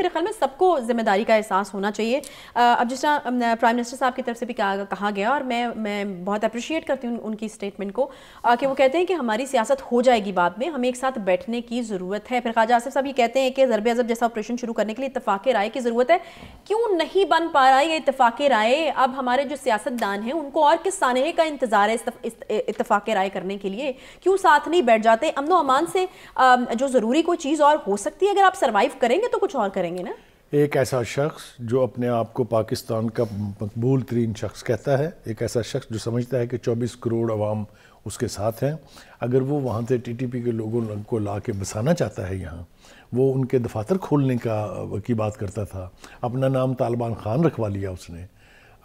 मेरे ख्याल में सबको जिम्मेदारी का एहसास होना चाहिए अब जिस तरह प्राइम मिनिस्टर साहब की तरफ से भी कहा, कहा गया और मैं मैं बहुत अप्रिशिएट करती हूँ उनकी स्टेटमेंट को कि वो कहते हैं कि हमारी सियासत हो जाएगी बाद में हमें एक साथ बैठने की ज़रूरत है फिर ख्वाजा आसिफ साहब ये कहते हैं कि ज़रब अजब जैसा ऑपरेशन शुरू करने के लिए इतफाक़ राय की ज़रूरत है क्यों नहीं बन पा रहा है ये इतफाक़ राय अब हमारे जो सियासतदान हैं उनको और किस सानहे का इंतज़ार है इतफाक़ राय करने के लिए क्यों साथ नहीं बैठ जाते अमनो अमान से जो ज़रूरी कोई चीज़ और हो सकती है अगर आप सर्वाइव करेंगे तो कुछ और करें करेंगे ना एक ऐसा शख्स जो अपने आप को पाकिस्तान का मकबूल तरीन शख्स कहता है एक ऐसा शख्स जो समझता है कि 24 करोड़ आवाम उसके साथ हैं अगर वो वहाँ से टीटीपी के लोगों को ला के बसाना चाहता है यहाँ वो उनके दफातर खोलने का की बात करता था अपना नाम तालिबान खान रखवा लिया उसने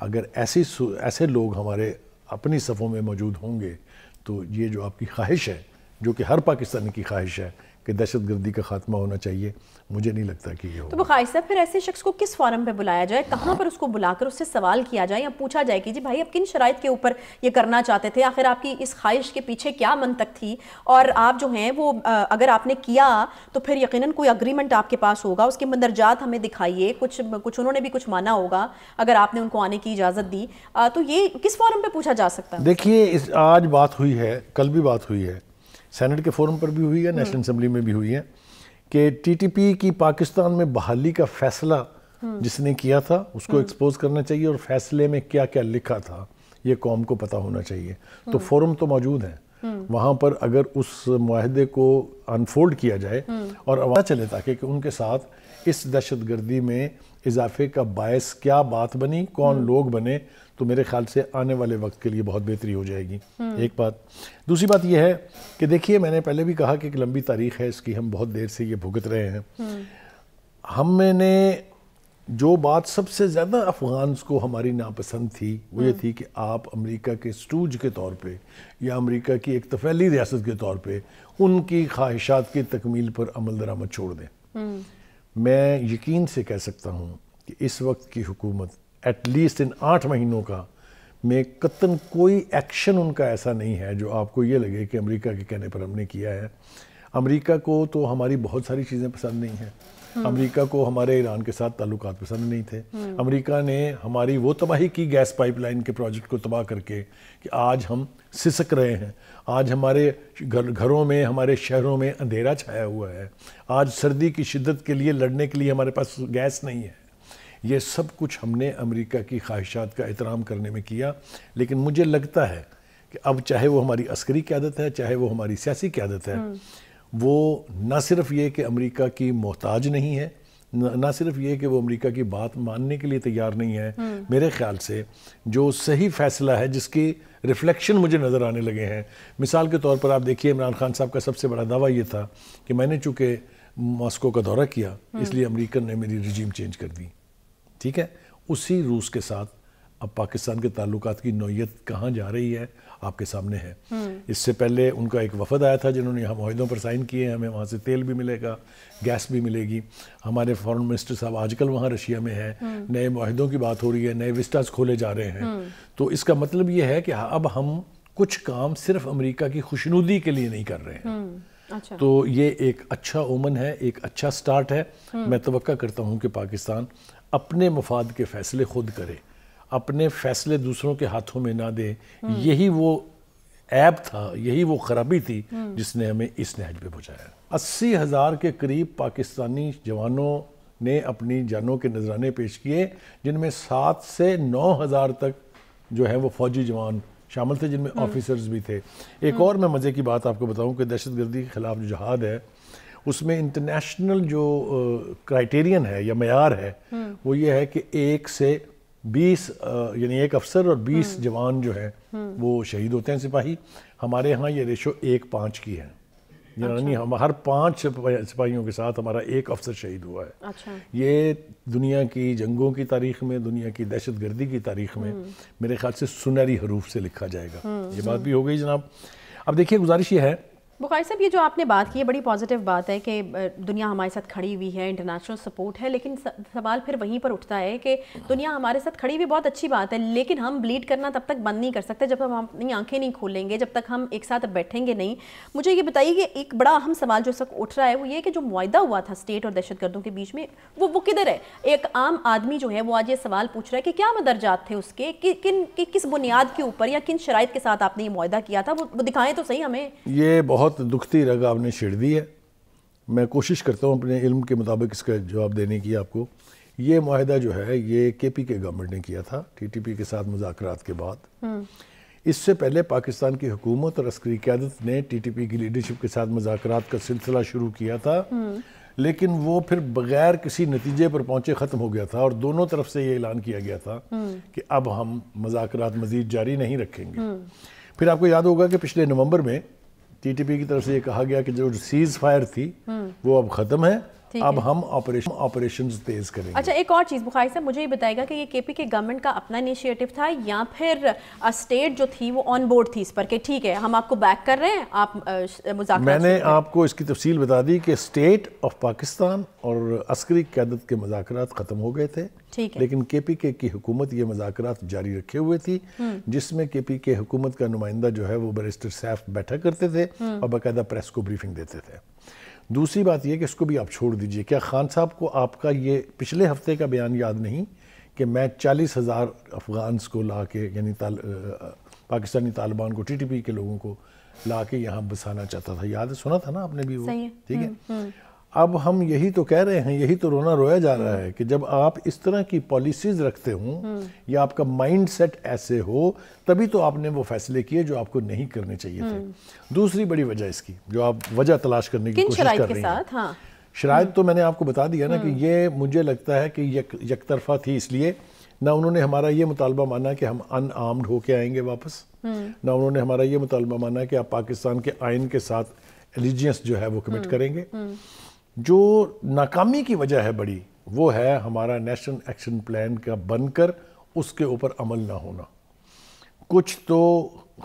अगर ऐसी ऐसे लोग हमारे अपनी सफ़ों में मौजूद होंगे तो ये जो आपकी ख्वाहिश है जो कि हर पाकिस्तानी की ख्वाहिश है कि दहशत गर्दी का खात्मा होना चाहिए मुझे नहीं लगता कि ये तो बुखारी साहब फिर ऐसे शख्स को किस फॉरम पर बुलाया जाए कहाँ पर उसको बुलाकर उससे सवाल किया जाए या पूछा जाए कि जी भाई आप किन शराइ के ऊपर ये करना चाहते थे आखिर आपकी इस ख्वाहिश के पीछे क्या मन तक थी और आप जो हैं वो अगर आपने किया तो फिर यकीन कोई अग्रीमेंट आपके पास होगा उसके मंदरजात हमें दिखाइए कुछ कुछ उन्होंने भी कुछ माना होगा अगर आपने उनको आने की इजाज़त दी तो ये किस फॉरम पर पूछा जा सकता है देखिए आज बात हुई है कल भी बात हुई है सेनेट के फोरम पर भी हुई है नेशनल असम्बली में भी हुई है कि टीटीपी की पाकिस्तान में बहाली का फैसला जिसने किया था उसको एक्सपोज हम्म। करना चाहिए और फैसले में क्या क्या लिखा था ये कौम को पता होना चाहिए तो फोरम हम्म। तो मौजूद है हम्म। वहाँ पर अगर उस माहदे को अनफोल्ड किया जाए और आवाज़ चले ताकि उनके साथ इस दहशत गर्दी में इजाफे का बायस क्या बात बनी कौन हम्म। लोग बने तो मेरे ख्याल से आने वाले वक्त के लिए बहुत बेहतरी हो जाएगी हम्म। एक बात दूसरी बात यह है कि देखिए मैंने पहले भी कहा कि एक लंबी तारीख है इसकी हम बहुत देर से ये भुगत रहे हैं हम्म। हम मैंने जो बात सबसे ज़्यादा अफ़गान्स को हमारी नापसंद थी वो ये थी कि आप अमेरिका के स्टूज के तौर पे या अमेरिका की एक तफैली रियासत के तौर पे उनकी ख्वाहिशात की तकमील पर अमल दरामद छोड़ दें मैं यकीन से कह सकता हूँ कि इस वक्त की हुकूमत एटलीस्ट इन आठ महीनों का में कतन कोई एक्शन उनका ऐसा नहीं है जो आपको ये लगे कि अमेरिका के कहने पर हमने किया है अमेरिका को तो हमारी बहुत सारी चीज़ें पसंद नहीं हैं हम्म। अमेरिका को हमारे ईरान के साथ ताल्लुक पसंद नहीं थे हम्म। अमेरिका ने हमारी वो तबाही की गैस पाइपलाइन के प्रोजेक्ट को तबाह करके कि आज हम सिसक रहे हैं आज हमारे घर घरों में हमारे शहरों में अंधेरा छाया हुआ है आज सर्दी की शिद्दत के लिए लड़ने के लिए हमारे पास गैस नहीं है ये सब कुछ हमने अमेरिका की ख्वाहिशात का एहतराम करने में किया लेकिन मुझे लगता है कि अब चाहे वो हमारी अस्करी क्यादत है चाहे वो हमारी सियासी क्यादत है हम्म। वो ना सिर्फ ये कि अमेरिका की मोहताज नहीं है ना सिर्फ ये कि वो अमेरिका की बात मानने के लिए तैयार नहीं है हम्म। मेरे ख्याल से जो सही फैसला है जिसकी रिफ्लेक्शन मुझे नज़र आने लगे हैं मिसाल के तौर पर आप देखिए इमरान खान साहब का सबसे बड़ा दावा ये था कि मैंने चूँकि मॉस्को का दौरा किया हम्म। इसलिए अमेरिकन ने मेरी रिजीम चेंज कर दी ठीक है उसी रूस के साथ अब पाकिस्तान के ताल्लुक की नोयत कहाँ जा रही है आपके सामने है हम्म। इससे पहले उनका एक वफद आया था जिन्होंने हम माहोदों पर साइन किए हमें वहाँ से तेल भी मिलेगा गैस भी मिलेगी हमारे फॉरेन मिनिस्टर साहब आजकल वहाँ रशिया में हैं हम्म। नए माहिदों की बात हो रही है नए विस्टाज खोले जा रहे हैं हम्म। तो इसका मतलब ये है कि अब हम कुछ काम सिर्फ अमरीका की खुशनुदी के लिए नहीं कर रहे हैं अच्छा। तो ये एक अच्छा ओमन है एक अच्छा स्टार्ट है मैं तो करता हूँ कि पाकिस्तान अपने मफाद के फैसले खुद करे अपने फैसले दूसरों के हाथों में ना दें यही वो ऐप था यही वो खराबी थी जिसने हमें इस नहज पे पहुँचाया अस्सी हज़ार के करीब पाकिस्तानी जवानों ने अपनी जानों के नजराने पेश किए जिनमें सात से नौ हज़ार तक जो है वो फौजी जवान शामिल थे जिनमें हम्म। ऑफिसर्स भी थे हम्म। एक और मैं मज़े की बात आपको बताऊं कि दहशत गर्दी के ख़िलाफ़ जो जहाद है उसमें इंटरनेशनल जो क्राइटेरियन है या मैार है हम्म। वो ये है कि एक से बीस यानी एक अफसर और बीस हम्म। जवान जो है हम्म। वो शहीद होते हैं सिपाही हमारे यहाँ ये रेशो एक पाँच की है यानी अच्छा। हम हर पांच सिपाहियों के साथ हमारा एक अफसर शहीद हुआ है अच्छा। ये दुनिया की जंगों की तारीख में दुनिया की दहशत गर्दी की तारीख में हम्म। मेरे ख्याल से सुनहरी हरूफ से लिखा जाएगा ये बात भी हो गई जनाब अब देखिए गुजारिश ये है बुखारी साहब ये जो आपने बात की है बड़ी पॉजिटिव बात है कि दुनिया हमारे साथ खड़ी हुई है इंटरनेशनल सपोर्ट है लेकिन सवाल फिर वहीं पर उठता है कि दुनिया हमारे साथ खड़ी हुई बहुत अच्छी बात है लेकिन हम ब्लीड करना तब तक बंद नहीं कर सकते जब हम अपनी आंखें नहीं खोलेंगे जब तक हम एक साथ बैठेंगे नहीं मुझे ये बताइए कि एक बड़ा अहम सवाल जो सब उठ रहा है वो ये कि जो माहा हुआ था स्टेट और दहशतगर्दों के बीच में वो वो किधर है एक आम आदमी जो है वो आज ये सवाल पूछ रहा है कि क्या मदरजात थे उसके किन किस बुनियाद के ऊपर या किन शराइ के साथ आपने ये माहा किया था वो दिखाएं तो सही हमें ये बहुत बहुत दुखती रग आपने छेड़ दी है मैं कोशिश करता हूँ अपने इल्म के मुताबिक इसका जवाब देने की आपको ये माहिदा जो है ये के पी के गवर्नमेंट ने किया था टी टी पी के साथ मुजात के बाद हम्म। इससे पहले पाकिस्तान की हुकूमत और अस्करी क्यादत ने टी टी पी की लीडरशिप के साथ मुजात का सिलसिला शुरू किया था हम्म। लेकिन वो फिर बगैर किसी नतीजे पर पहुंचे ख़त्म हो गया था और दोनों तरफ से ये ऐलान किया गया था हम्म। कि अब हम मुजात मज़ीद जारी नहीं रखेंगे फिर आपको याद होगा कि पिछले नवंबर में टीटीपी की तरफ से ये कहा गया कि जो सीज फायर थी हम्म। वो अब ख़त्म है अब हम ऑपरेशन ऑपरेशंस तेज करेंगे अच्छा एक और चीज़ बुखारी साहब मुझे ये बताएगा कि ये केपी के गवर्नमेंट का अपना इनिशिएटिव था या फिर स्टेट जो थी वो ऑन बोर्ड थी इस पर कि ठीक है हम आपको बैक कर रहे हैं आप मुझे मैंने आपको इसकी तफसील बता दी कि स्टेट ऑफ पाकिस्तान और अस्करी क्यादत के मुजाकर ख़त्म हो गए थे ठीक है लेकिन के पी के की हुकूमत ये मुजाकर जारी रखे हुए थी हम्म। जिसमें के पी के हुकूमत का नुमाइंदा जो है वो बैरिस्टर सैफ बैठा करते थे हम्म। और बाकायदा प्रेस को ब्रीफिंग देते थे दूसरी बात यह कि इसको भी आप छोड़ दीजिए क्या खान साहब को आपका ये पिछले हफ्ते का बयान याद नहीं कि मैं चालीस हज़ार अफगान्स को ला के यानी ताल, पाकिस्तानी तालिबान को टीटीपी के लोगों को ला के यहाँ बसाना चाहता था याद सुना था ना आपने भी वो ठीक है हम्म, हम्म। अब हम यही तो कह रहे हैं यही तो रोना रोया जा रहा है कि जब आप इस तरह की पॉलिसीज रखते हो हम्म। या आपका माइंड सेट ऐसे हो तभी तो आपने वो फैसले किए जो आपको नहीं करने चाहिए थे हम्म। दूसरी बड़ी वजह इसकी जो आप वजह तलाश करने की कोशिश कर रहे हैं हाँ। हम्म। तो मैंने आपको बता दिया ना कि ये मुझे लगता है कि यक यकतरफा थी इसलिए ना उन्होंने हमारा ये मुतालबा माना कि हम अनआर्म्ड होके आएंगे वापस ना उन्होंने हमारा ये मुतालबा माना कि आप पाकिस्तान के आइन के साथ एलिजियंस जो है वो कमिट करेंगे जो नाकामी की वजह है बड़ी वो है हमारा नेशनल एक्शन प्लान का बनकर उसके ऊपर अमल ना होना कुछ तो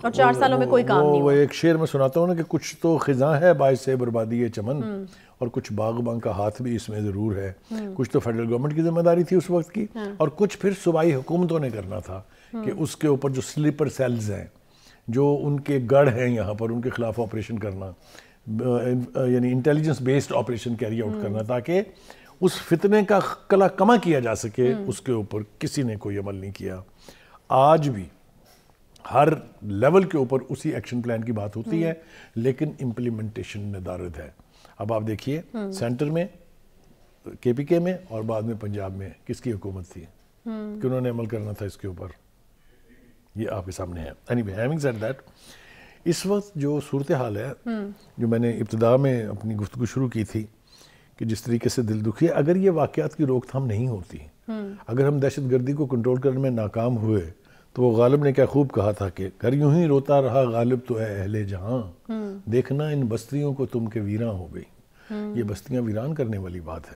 और चार सालों में कोई काम नहीं हुआ। एक शेर में सुनाता हूँ ना कि कुछ तो खिजा है बाय से बर्बादी है चमन हम्म। और कुछ बागबान का हाथ भी इसमें ज़रूर है हम्म। कुछ तो फेडरल गवर्नमेंट की जिम्मेदारी थी उस वक्त की हाँ। और कुछ फिर सूबाई हुकूमतों ने करना था हम्म। कि उसके ऊपर जो स्लीपर सेल्स हैं जो उनके गढ़ हैं यहाँ पर उनके खिलाफ ऑपरेशन करना यानी intelligence based operation carry out करना हम्म। ताकि उस फितने का कला कमा किया जा सके हम्म। उसके ऊपर किसी ने कोई अमल नहीं किया आज भी हर लेवल के ऊपर उसी एक्शन प्लान की बात होती है हम्म। लेकिन इम्प्लीमेंटेशन निर्धारित है अब आप देखिए सेंटर में केपीके में और बाद में पंजाब में किसकी हुकूमत थी कि उन्होंने अमल करना था इसके ऊपर ये आपके सामने है एनी anyway, having इस वक्त जो सूरत हाल है जो मैंने इब्तदा में अपनी गुफ्तु शुरू की थी कि जिस तरीके से दिल दुखी है अगर ये वाक़ात की रोकथाम नहीं होती अगर हम दहशत गर्दी को कंट्रोल करने में नाकाम हुए तो वो गालिब ने क्या खूब कहा था कि घर यूं ही रोता रहा गालिब तो है अहले जहाँ देखना इन बस्तियों को तुम के वीरान हो गई ये बस्तियाँ वीरान करने वाली बात है